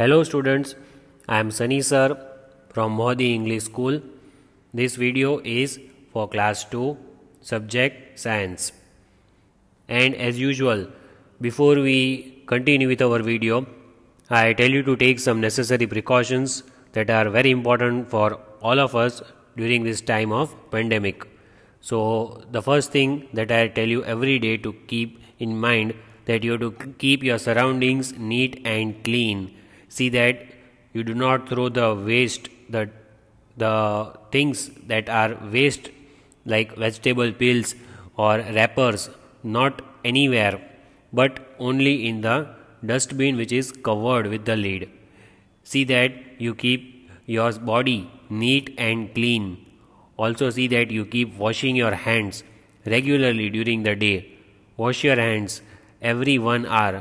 Hello students, I am Sunny sir from Mohadi English School. This video is for class 2 subject science. And as usual, before we continue with our video, I tell you to take some necessary precautions that are very important for all of us during this time of pandemic. So the first thing that I tell you every day to keep in mind that you have to keep your surroundings neat and clean see that you do not throw the waste the the things that are waste like vegetable peels or wrappers not anywhere but only in the dustbin which is covered with the lid see that you keep your body neat and clean also see that you keep washing your hands regularly during the day wash your hands every 1 hour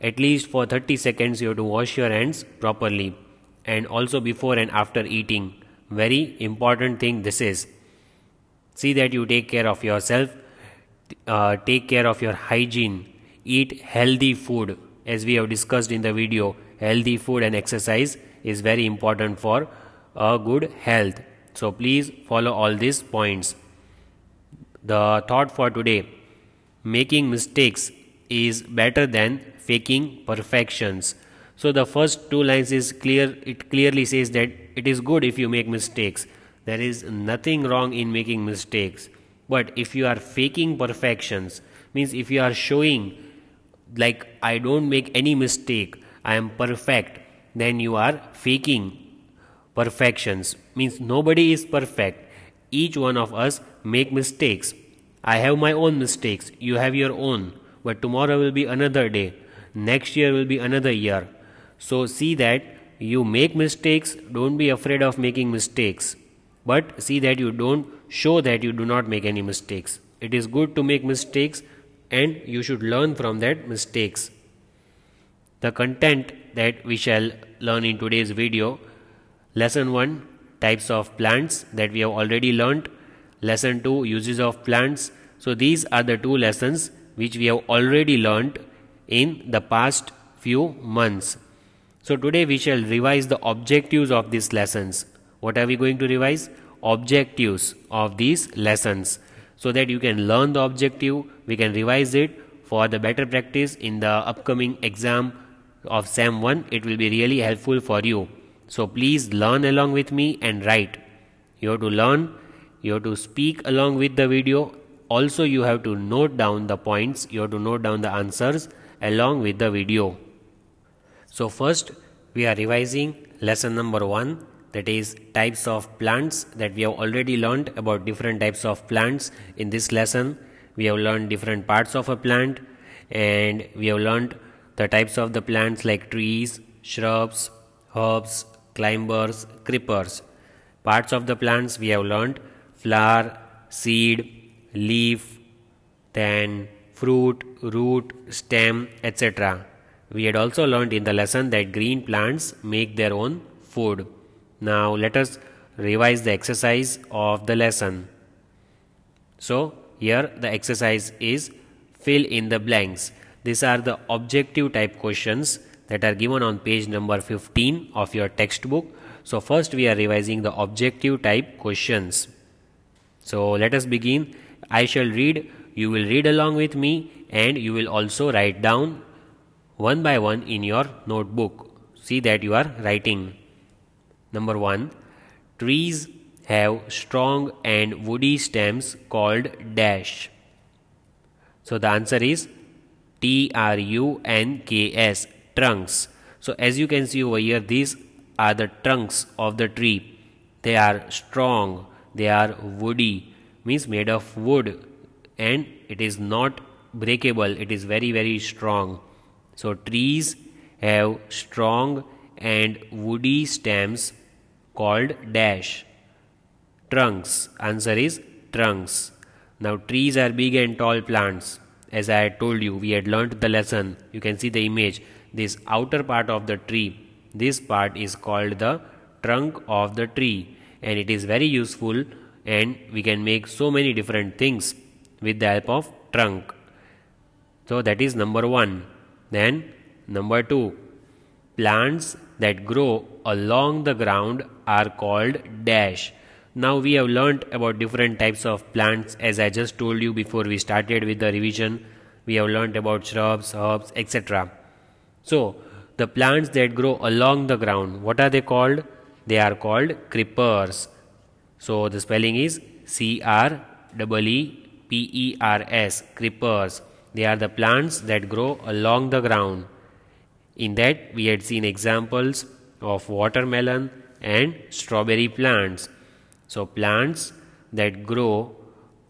at least for 30 seconds you have to wash your hands properly and also before and after eating. Very important thing this is. See that you take care of yourself, uh, take care of your hygiene, eat healthy food as we have discussed in the video. Healthy food and exercise is very important for a good health. So please follow all these points. The thought for today making mistakes is better than faking perfections. So the first two lines is clear, it clearly says that it is good if you make mistakes. There is nothing wrong in making mistakes. But if you are faking perfections, means if you are showing like I don't make any mistake, I am perfect, then you are faking perfections. Means nobody is perfect. Each one of us make mistakes. I have my own mistakes, you have your own, but tomorrow will be another day next year will be another year so see that you make mistakes don't be afraid of making mistakes but see that you don't show that you do not make any mistakes it is good to make mistakes and you should learn from that mistakes the content that we shall learn in today's video lesson 1 types of plants that we have already learnt lesson 2 uses of plants so these are the two lessons which we have already learnt in the past few months. So today we shall revise the objectives of these lessons. What are we going to revise? Objectives of these lessons so that you can learn the objective, we can revise it for the better practice in the upcoming exam of SAM 1. It will be really helpful for you. So please learn along with me and write. You have to learn, you have to speak along with the video. Also, you have to note down the points, you have to note down the answers along with the video. So first we are revising lesson number 1 that is types of plants that we have already learned about different types of plants in this lesson. We have learned different parts of a plant and we have learned the types of the plants like trees, shrubs, herbs, climbers, creepers. Parts of the plants we have learned flower, seed, leaf, then fruit, root, stem, etc. We had also learned in the lesson that green plants make their own food. Now let us revise the exercise of the lesson. So here the exercise is fill in the blanks. These are the objective type questions that are given on page number 15 of your textbook. So first we are revising the objective type questions. So let us begin. I shall read you will read along with me and you will also write down one by one in your notebook. See that you are writing. Number 1. Trees have strong and woody stems called dash. So the answer is T R U N K S trunks. So as you can see over here these are the trunks of the tree. They are strong, they are woody means made of wood and it is not breakable it is very very strong so trees have strong and woody stems called dash trunks answer is trunks now trees are big and tall plants as i told you we had learnt the lesson you can see the image this outer part of the tree this part is called the trunk of the tree and it is very useful and we can make so many different things with the help of trunk. So that is number 1. Then number 2. Plants that grow along the ground are called dash. Now we have learnt about different types of plants as I just told you before we started with the revision. We have learnt about shrubs, herbs, etc. So the plants that grow along the ground, what are they called? They are called creepers. So the spelling is C R E E P E R S, creepers. They are the plants that grow along the ground. In that, we had seen examples of watermelon and strawberry plants. So, plants that grow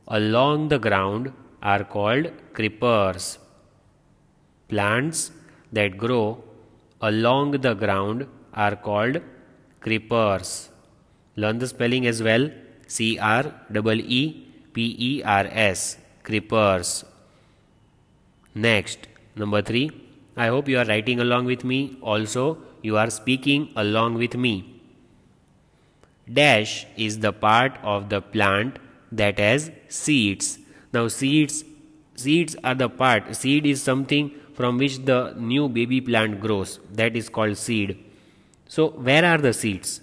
along the ground are called creepers. Plants that grow along the ground are called creepers. Learn the spelling as well C R E E PERS, creepers. Next, number three, I hope you are writing along with me. Also, you are speaking along with me. Dash is the part of the plant that has seeds. Now, seeds, seeds are the part. Seed is something from which the new baby plant grows. That is called seed. So, where are the seeds?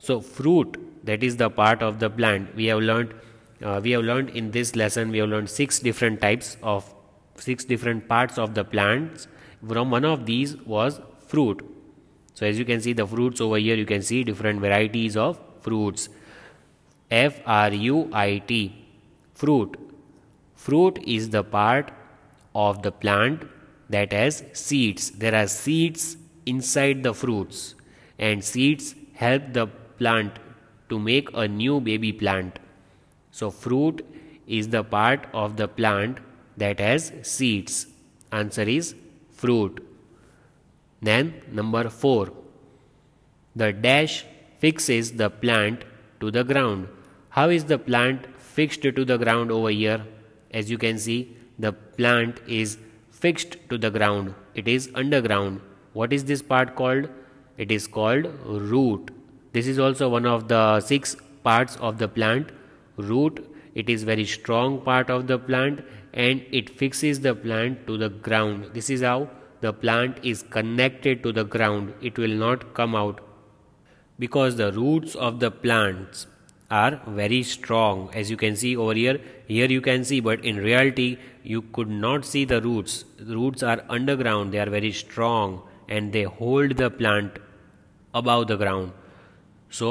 So, fruit, that is the part of the plant. We have learned uh, we have learned in this lesson we have learned six different types of six different parts of the plants from one of these was fruit so as you can see the fruits over here you can see different varieties of fruits f r u i t fruit fruit is the part of the plant that has seeds there are seeds inside the fruits and seeds help the plant to make a new baby plant so, fruit is the part of the plant that has seeds. Answer is fruit. Then, number 4. The dash fixes the plant to the ground. How is the plant fixed to the ground over here? As you can see, the plant is fixed to the ground, it is underground. What is this part called? It is called root. This is also one of the six parts of the plant root it is very strong part of the plant and it fixes the plant to the ground this is how the plant is connected to the ground it will not come out because the roots of the plants are very strong as you can see over here here you can see but in reality you could not see the roots the roots are underground they are very strong and they hold the plant above the ground so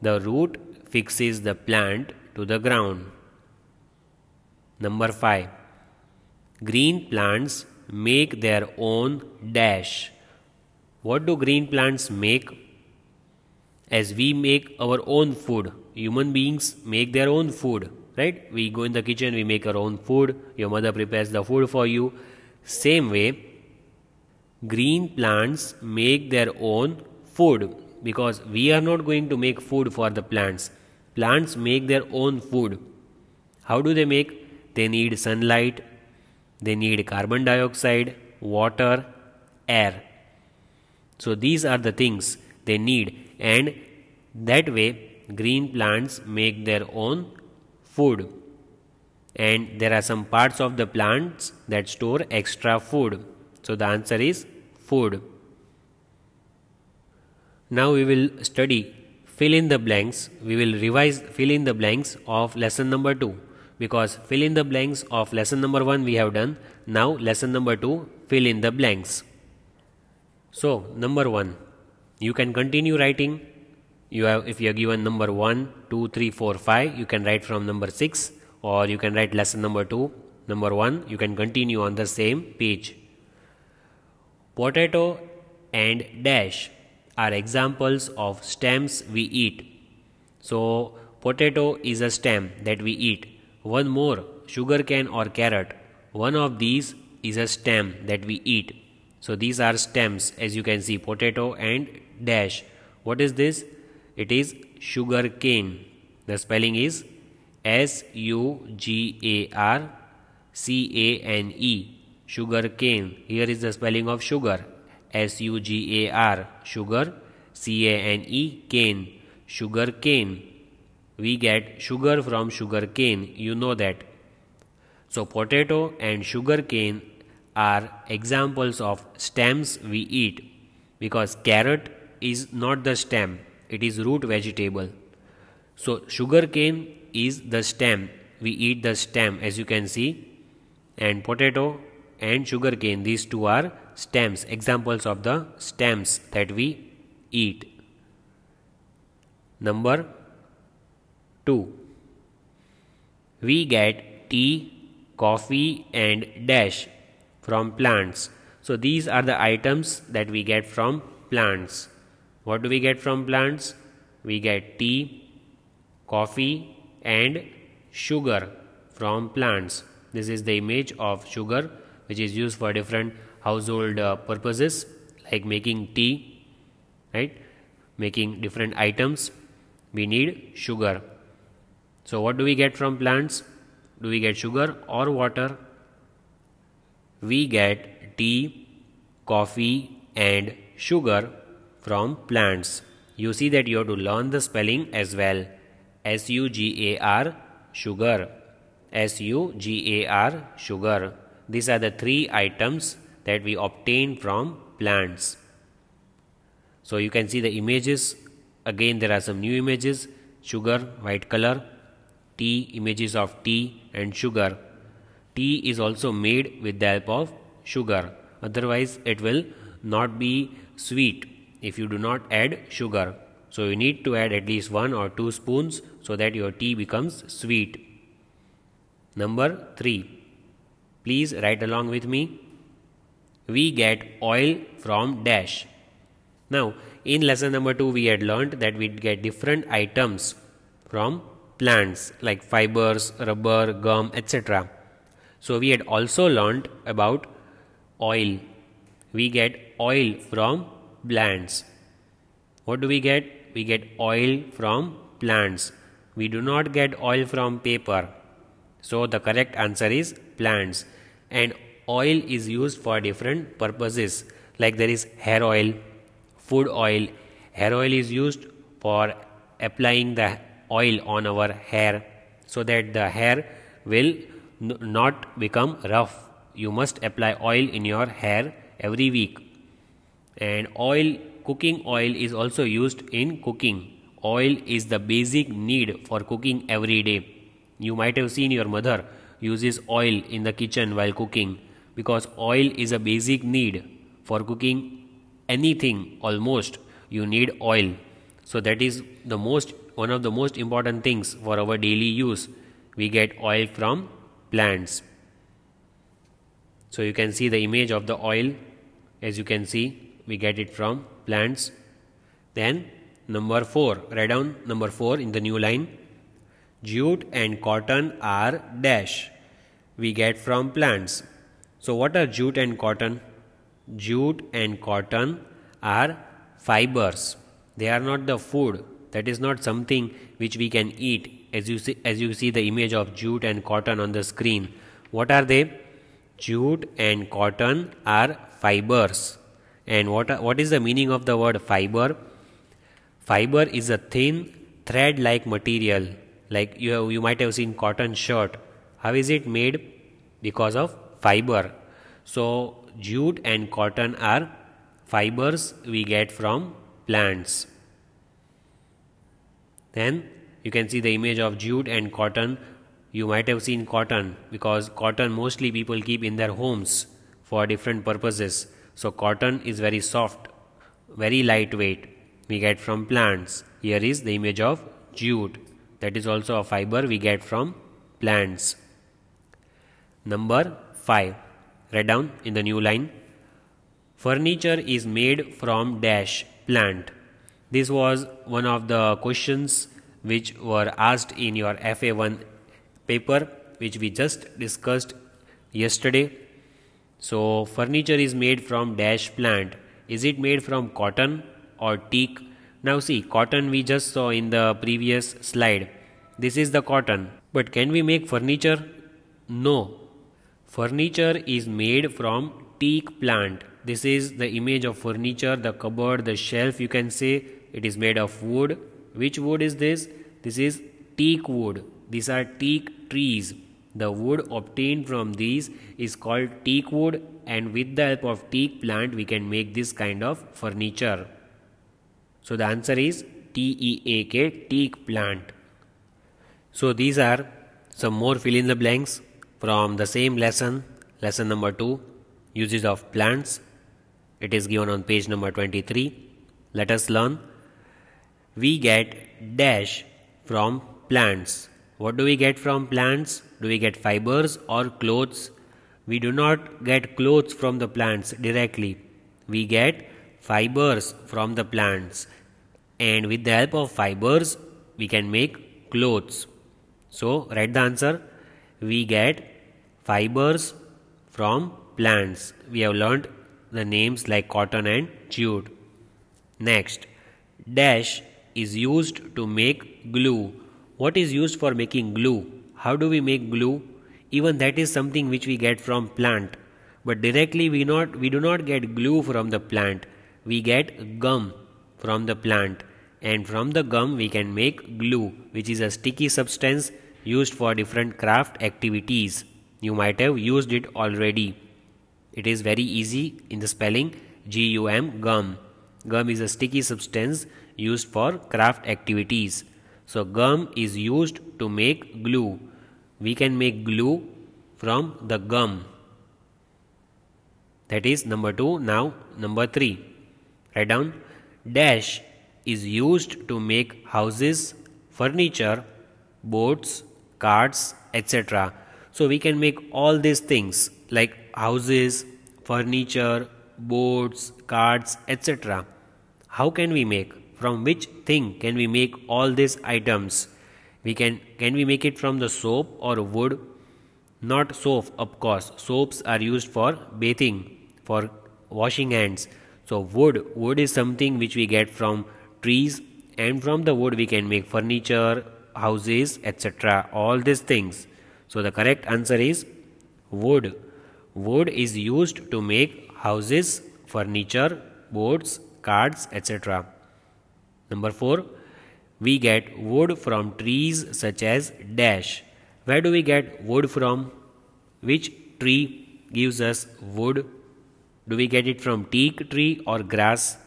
the root fixes the plant to the ground. Number 5. Green plants make their own dash. What do green plants make? As we make our own food, human beings make their own food, right? We go in the kitchen, we make our own food, your mother prepares the food for you. Same way, green plants make their own food because we are not going to make food for the plants. Plants make their own food. How do they make? They need sunlight, they need carbon dioxide, water, air. So these are the things they need, and that way, green plants make their own food. And there are some parts of the plants that store extra food. So the answer is food. Now we will study fill in the blanks we will revise fill in the blanks of lesson number 2 because fill in the blanks of lesson number 1 we have done now lesson number 2 fill in the blanks so number 1 you can continue writing you have if you are given number 1 2 3 4 5 you can write from number 6 or you can write lesson number 2 number 1 you can continue on the same page potato and dash are examples of stems we eat. So, potato is a stem that we eat. One more, sugarcane or carrot. One of these is a stem that we eat. So, these are stems as you can see potato and dash. What is this? It is sugar cane. The spelling is S U G A R C A N E. Sugar cane. Here is the spelling of sugar S U G A R sugar C A N E cane sugar cane we get sugar from sugar cane you know that so potato and sugar cane are examples of stems we eat because carrot is not the stem it is root vegetable so sugar cane is the stem we eat the stem as you can see and potato and sugar cane these two are stems, examples of the stems that we eat. Number 2. We get tea, coffee and dash from plants. So these are the items that we get from plants. What do we get from plants? We get tea, coffee and sugar from plants. This is the image of sugar which is used for different household uh, purposes like making tea right making different items we need sugar so what do we get from plants do we get sugar or water we get tea coffee and sugar from plants you see that you have to learn the spelling as well S U G A R sugar S U G A R sugar these are the three items that we obtain from plants. So you can see the images. Again, there are some new images sugar, white color, tea, images of tea and sugar. Tea is also made with the help of sugar, otherwise, it will not be sweet if you do not add sugar. So, you need to add at least one or two spoons so that your tea becomes sweet. Number three, please write along with me we get oil from dash. Now, in lesson number 2, we had learned that we get different items from plants like fibers, rubber, gum, etc. So, we had also learned about oil. We get oil from plants. What do we get? We get oil from plants. We do not get oil from paper. So, the correct answer is plants. And oil is used for different purposes like there is hair oil food oil hair oil is used for applying the oil on our hair so that the hair will not become rough you must apply oil in your hair every week and oil cooking oil is also used in cooking oil is the basic need for cooking every day you might have seen your mother uses oil in the kitchen while cooking because oil is a basic need for cooking anything almost you need oil so that is the most one of the most important things for our daily use we get oil from plants so you can see the image of the oil as you can see we get it from plants then number 4 write down number 4 in the new line jute and cotton are dash we get from plants so, what are jute and cotton? Jute and cotton are fibers. They are not the food. That is not something which we can eat. As you see, as you see the image of jute and cotton on the screen, what are they? Jute and cotton are fibers. And what what is the meaning of the word fiber? Fiber is a thin thread-like material. Like you have, you might have seen cotton shirt. How is it made? Because of fiber. So jute and cotton are fibers we get from plants. Then you can see the image of jute and cotton. You might have seen cotton because cotton mostly people keep in their homes for different purposes. So cotton is very soft, very lightweight. We get from plants. Here is the image of jute. That is also a fiber we get from plants. Number 5. Write down in the new line. Furniture is made from dash plant. This was one of the questions which were asked in your FA1 paper which we just discussed yesterday. So furniture is made from dash plant. Is it made from cotton or teak? Now see cotton we just saw in the previous slide. This is the cotton. But can we make furniture? No. Furniture is made from teak plant. This is the image of furniture, the cupboard, the shelf you can say. It is made of wood. Which wood is this? This is teak wood. These are teak trees. The wood obtained from these is called teak wood and with the help of teak plant we can make this kind of furniture. So the answer is T-E-A-K, teak plant. So these are some more fill in the blanks from the same lesson lesson number 2 uses of plants it is given on page number 23 let us learn we get dash from plants what do we get from plants do we get fibers or clothes we do not get clothes from the plants directly we get fibers from the plants and with the help of fibers we can make clothes so write the answer we get fibers from plants. We have learned the names like cotton and jute. Next, dash is used to make glue. What is used for making glue? How do we make glue? Even that is something which we get from plant. But directly we not we do not get glue from the plant. We get gum from the plant and from the gum we can make glue which is a sticky substance used for different craft activities. You might have used it already. It is very easy in the spelling G-U-M, gum. Gum is a sticky substance used for craft activities. So gum is used to make glue. We can make glue from the gum. That is number 2. Now number 3. Write down. Dash is used to make houses, furniture, boats, carts, etc. So we can make all these things like houses, furniture, boats, cards, etc. How can we make? From which thing can we make all these items? We can can we make it from the soap or wood? Not soap, of course. Soaps are used for bathing, for washing hands. So wood, wood is something which we get from trees and from the wood we can make furniture, houses, etc. All these things. So the correct answer is wood. Wood is used to make houses, furniture, boards, cards, etc. Number 4. We get wood from trees such as dash. Where do we get wood from? Which tree gives us wood? Do we get it from teak tree or grass?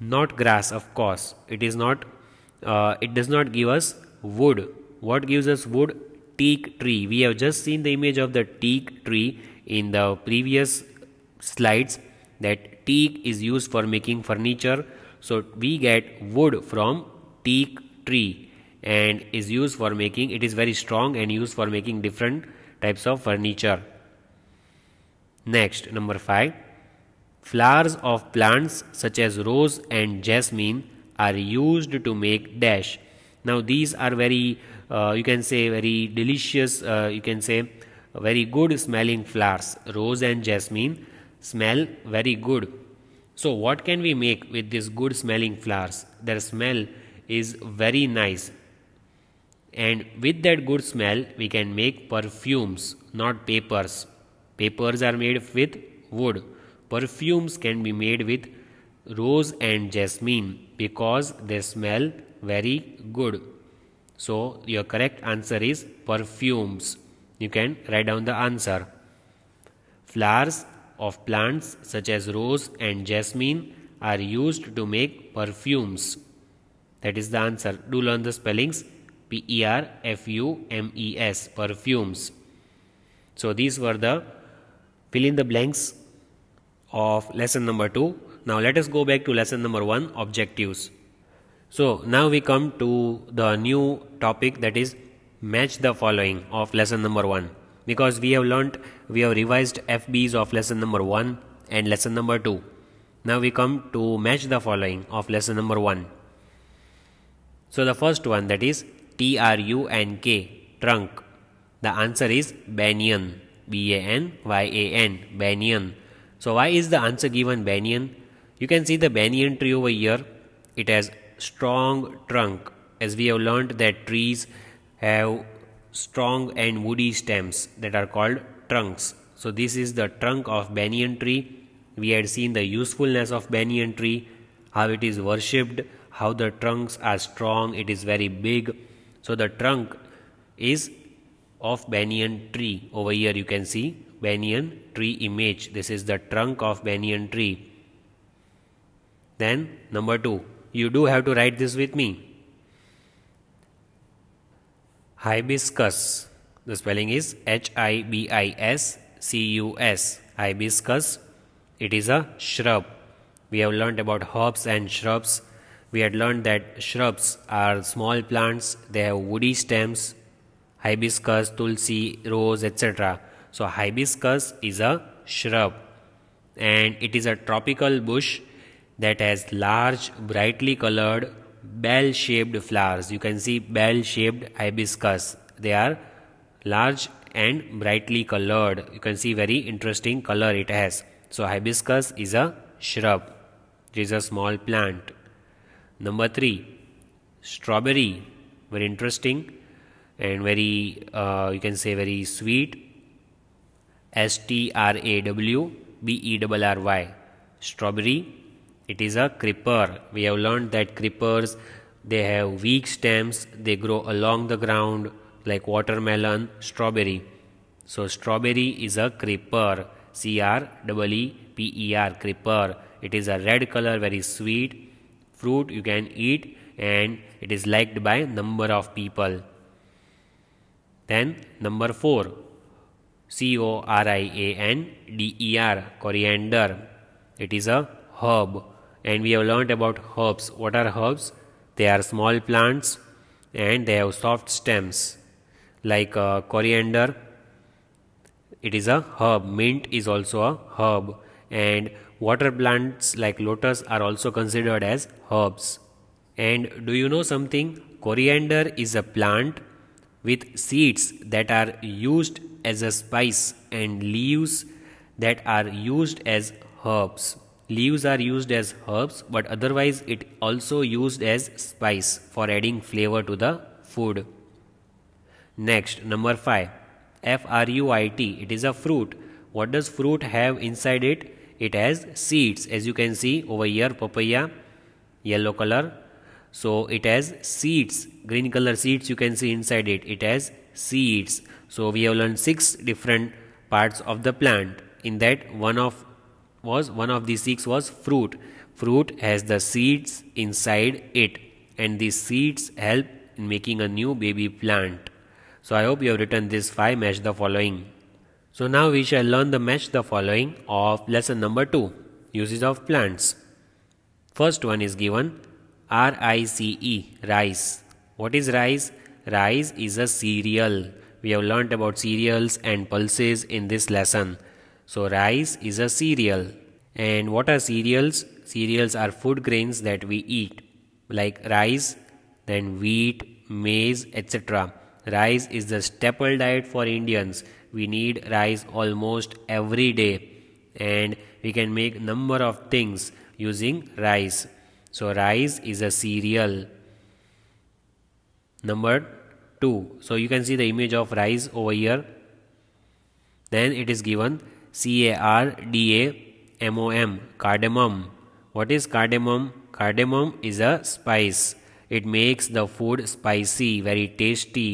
Not grass, of course. It is not. Uh, it does not give us wood. What gives us wood? teak tree. We have just seen the image of the teak tree in the previous slides that teak is used for making furniture. So we get wood from teak tree and is used for making it is very strong and used for making different types of furniture. Next number 5 flowers of plants such as rose and jasmine are used to make dash. Now these are very uh, you can say very delicious uh, you can say very good smelling flowers rose and jasmine smell very good so what can we make with these good smelling flowers their smell is very nice and with that good smell we can make perfumes not papers papers are made with wood perfumes can be made with rose and jasmine because they smell very good so your correct answer is perfumes. You can write down the answer. Flowers of plants such as rose and jasmine are used to make perfumes. That is the answer. Do learn the spellings P E R F U M E S perfumes. So these were the fill in the blanks of lesson number 2. Now let us go back to lesson number 1 objectives. So now we come to the new topic that is match the following of lesson number 1 because we have learnt we have revised FBs of lesson number 1 and lesson number 2. Now we come to match the following of lesson number 1. So the first one that is T R U N K trunk. The answer is banyan B A N Y A N banyan. So why is the answer given banyan? You can see the banyan tree over here. It has strong trunk as we have learned that trees have strong and woody stems that are called trunks so this is the trunk of banyan tree we had seen the usefulness of banyan tree how it is worshipped how the trunks are strong it is very big so the trunk is of banyan tree over here you can see banyan tree image this is the trunk of banyan tree then number 2 you do have to write this with me. Hibiscus. The spelling is H I B I S C U S. Hibiscus. It is a shrub. We have learned about herbs and shrubs. We had learned that shrubs are small plants, they have woody stems, hibiscus, tulsi, rose, etc. So, hibiscus is a shrub and it is a tropical bush that has large brightly colored bell shaped flowers you can see bell shaped hibiscus they are large and brightly colored you can see very interesting color it has so hibiscus is a shrub it is a small plant number 3 strawberry very interesting and very uh, you can say very sweet s t r a w b e r r y strawberry it is a creeper we have learned that creepers they have weak stems they grow along the ground like watermelon strawberry so strawberry is a creeper c r e e p e r creeper it is a red color very sweet fruit you can eat and it is liked by number of people then number 4 C O R I A N D E R coriander it is a herb and we have learned about herbs. What are herbs? They are small plants and they have soft stems like uh, coriander. It is a herb. Mint is also a herb. And water plants like lotus are also considered as herbs. And do you know something? Coriander is a plant with seeds that are used as a spice and leaves that are used as herbs. Leaves are used as herbs, but otherwise it also used as spice for adding flavor to the food. Next, number 5. F R U I T. It is a fruit. What does fruit have inside it? It has seeds. As you can see over here, papaya, yellow color. So it has seeds, green color seeds you can see inside it. It has seeds. So we have learned six different parts of the plant. In that, one of was one of the six was fruit. Fruit has the seeds inside it and the seeds help in making a new baby plant. So I hope you have written this 5 match the following. So now we shall learn the match the following of lesson number 2 uses of plants. First one is given R I C E rice. What is rice? Rice is a cereal. We have learnt about cereals and pulses in this lesson. So rice is a cereal. And what are cereals? Cereals are food grains that we eat like rice, then wheat, maize, etc. Rice is the staple diet for Indians. We need rice almost every day and we can make number of things using rice. So rice is a cereal. Number 2. So you can see the image of rice over here. Then it is given C A R D A M O M cardamom. What is cardamom? Cardamom is a spice. It makes the food spicy, very tasty.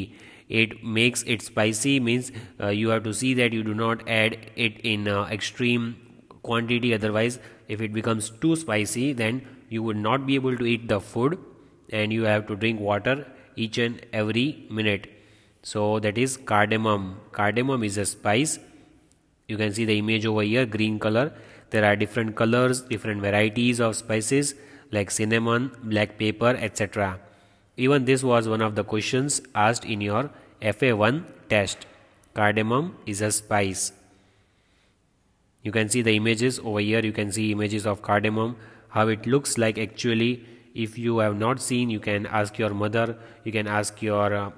It makes it spicy means uh, you have to see that you do not add it in uh, extreme quantity otherwise if it becomes too spicy then you would not be able to eat the food and you have to drink water each and every minute. So that is cardamom. Cardamom is a spice you can see the image over here green color there are different colors different varieties of spices like cinnamon black pepper etc even this was one of the questions asked in your fa1 test cardamom is a spice you can see the images over here you can see images of cardamom how it looks like actually if you have not seen you can ask your mother you can ask your uh,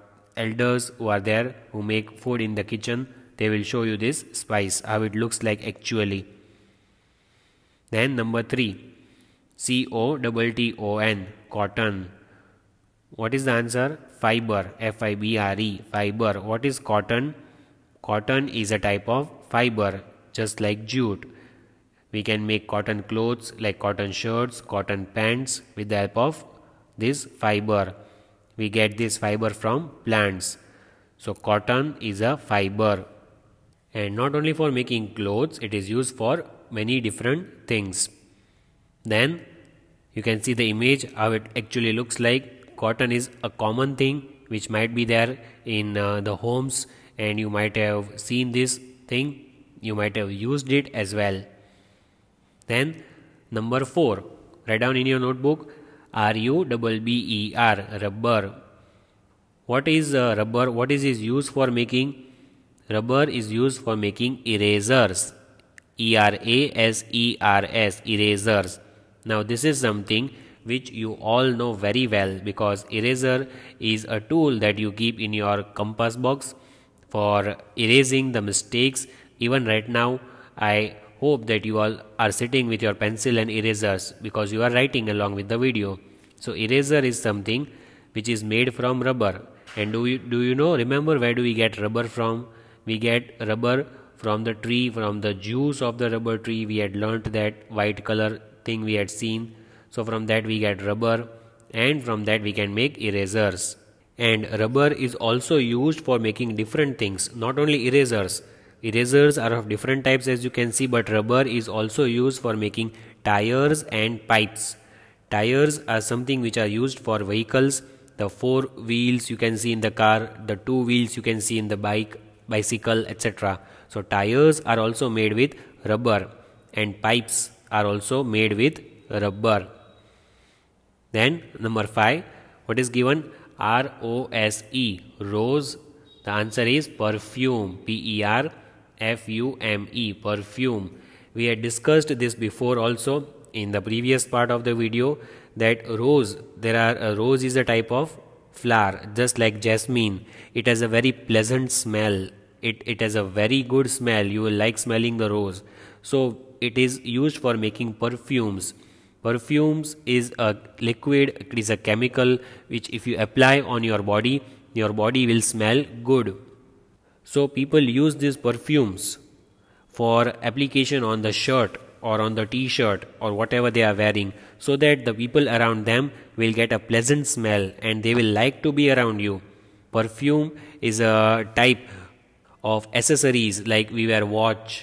elders who are there who make food in the kitchen they will show you this spice how it looks like actually then number 3 C O T T O N cotton what is the answer fiber F I B R E fiber what is cotton cotton is a type of fiber just like jute we can make cotton clothes like cotton shirts cotton pants with the help of this fiber we get this fiber from plants so cotton is a fiber and not only for making clothes it is used for many different things then you can see the image how it actually looks like cotton is a common thing which might be there in uh, the homes and you might have seen this thing you might have used it as well then number 4 write down in your notebook R U B B E R rubber what is uh, rubber what is its use for making Rubber is used for making erasers. E R A S E R S erasers. Now this is something which you all know very well because eraser is a tool that you keep in your compass box for erasing the mistakes. Even right now, I hope that you all are sitting with your pencil and erasers because you are writing along with the video. So eraser is something which is made from rubber. And do you do you know remember where do we get rubber from? we get rubber from the tree from the juice of the rubber tree we had learnt that white color thing we had seen so from that we get rubber and from that we can make erasers and rubber is also used for making different things not only erasers erasers are of different types as you can see but rubber is also used for making tires and pipes tires are something which are used for vehicles the four wheels you can see in the car the two wheels you can see in the bike bicycle etc so tires are also made with rubber and pipes are also made with rubber then number 5 what is given R O S E rose the answer is perfume P E R F U M E perfume we had discussed this before also in the previous part of the video that rose there are a uh, rose is a type of flower just like jasmine it has a very pleasant smell it, it has a very good smell you will like smelling the rose so it is used for making perfumes perfumes is a liquid it is a chemical which if you apply on your body your body will smell good so people use these perfumes for application on the shirt or on the t-shirt or whatever they are wearing so that the people around them will get a pleasant smell and they will like to be around you perfume is a type of accessories like we wear watch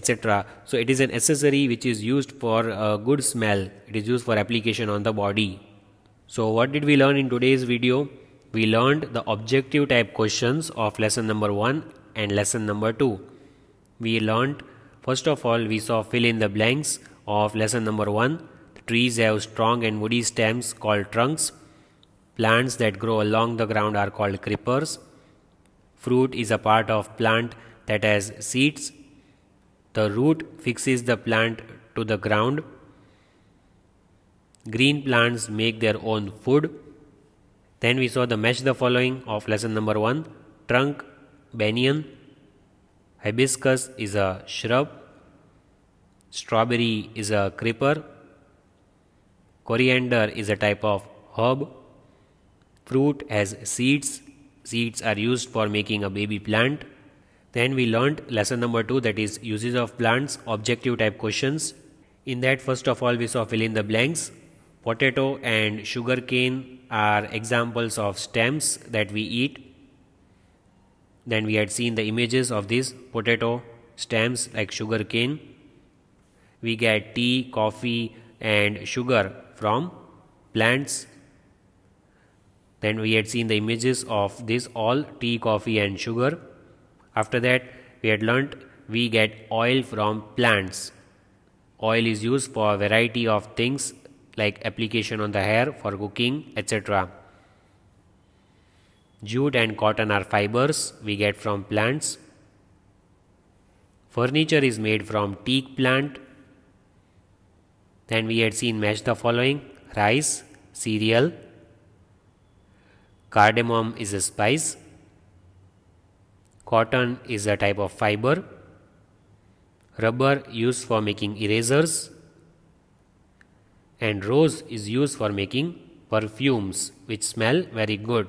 etc so it is an accessory which is used for a good smell it is used for application on the body so what did we learn in today's video we learned the objective type questions of lesson number 1 and lesson number 2 we learned First of all, we saw fill in the blanks of lesson number 1. The trees have strong and woody stems called trunks. Plants that grow along the ground are called creepers. Fruit is a part of plant that has seeds. The root fixes the plant to the ground. Green plants make their own food. Then we saw the match the following of lesson number 1 trunk, banyan, Hibiscus is a shrub. Strawberry is a creeper. Coriander is a type of herb. Fruit has seeds. Seeds are used for making a baby plant. Then we learned lesson number 2 that is uses of plants, objective type questions. In that first of all we saw fill in the blanks. Potato and sugarcane are examples of stems that we eat. Then we had seen the images of these potato stems like sugar cane. We get tea, coffee and sugar from plants. Then we had seen the images of this all tea, coffee and sugar. After that we had learnt we get oil from plants. Oil is used for a variety of things like application on the hair for cooking etc. Jute and cotton are fibers we get from plants. Furniture is made from teak plant. Then we had seen match the following rice, cereal. Cardamom is a spice. Cotton is a type of fiber. Rubber used for making erasers. And rose is used for making perfumes which smell very good.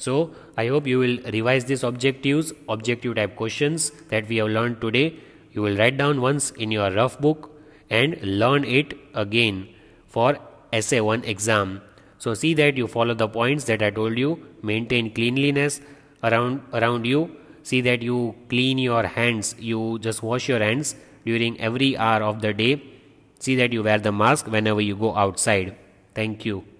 So I hope you will revise these objectives, objective type questions that we have learned today. You will write down once in your rough book and learn it again for essay 1 exam. So see that you follow the points that I told you, maintain cleanliness around around you, see that you clean your hands, you just wash your hands during every hour of the day. See that you wear the mask whenever you go outside. Thank you.